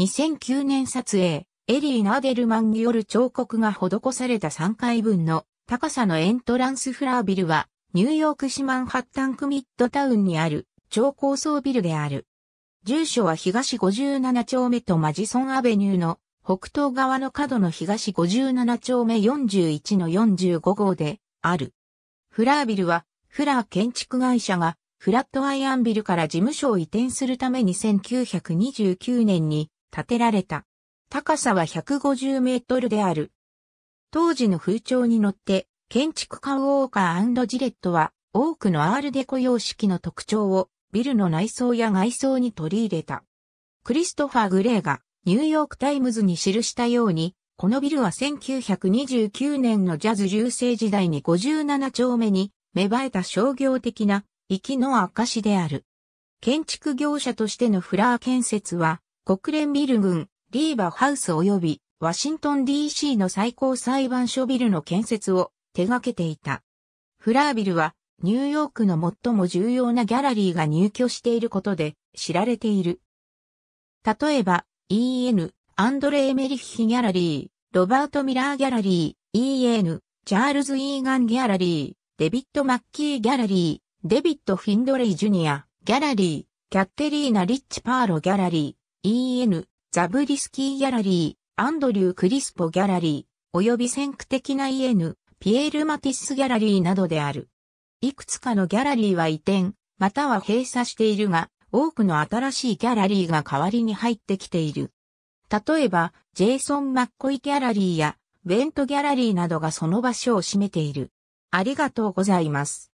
2009年撮影、エリー・ナーデルマンによる彫刻が施された3階分の高さのエントランスフラービルは、ニューヨーク市マンハッタンクミッドタウンにある超高層ビルである。住所は東57丁目とマジソンアベニューの北東側の角の東57丁目41の45号である。フラービルはフラー建築会社がフラットアイアンビルから事務所を移転するために1929年に建てられた。高さは150メートルである。当時の風潮に乗って、建築家ウォーカージレットは多くのアールデコ様式の特徴をビルの内装や外装に取り入れた。クリストファー・グレーがニューヨークタイムズに記したように、このビルは1929年のジャズ流星時代に57丁目に芽生えた商業的な息の証である。建築業者としてのフラー建設は国連ビル群、リーバハウス及びワシントン DC の最高裁判所ビルの建設を手掛けていた。フラービルはニューヨークの最も重要なギャラリーが入居していることで知られている。例えば EN、アンドレ・エメリッヒギャラリー、ロバート・ミラーギャラリー、EN、チャールズ・イーガンギャラリー、デビッド・マッキーギャラリー、デビッド・フィンドレイ・ジュニア、ギャラリー、キャッテリーナ・リッチ・パーロギャラリー、EN、ザブリスキーギャラリー、アンドリュー・クリスポギャラリー、及び先駆的な EN、ピエール・マティスギャラリーなどである。いくつかのギャラリーは移転、または閉鎖しているが、多くの新しいギャラリーが代わりに入ってきている。例えば、ジェイソン・マッコイギャラリーや、ベントギャラリーなどがその場所を占めている。ありがとうございます。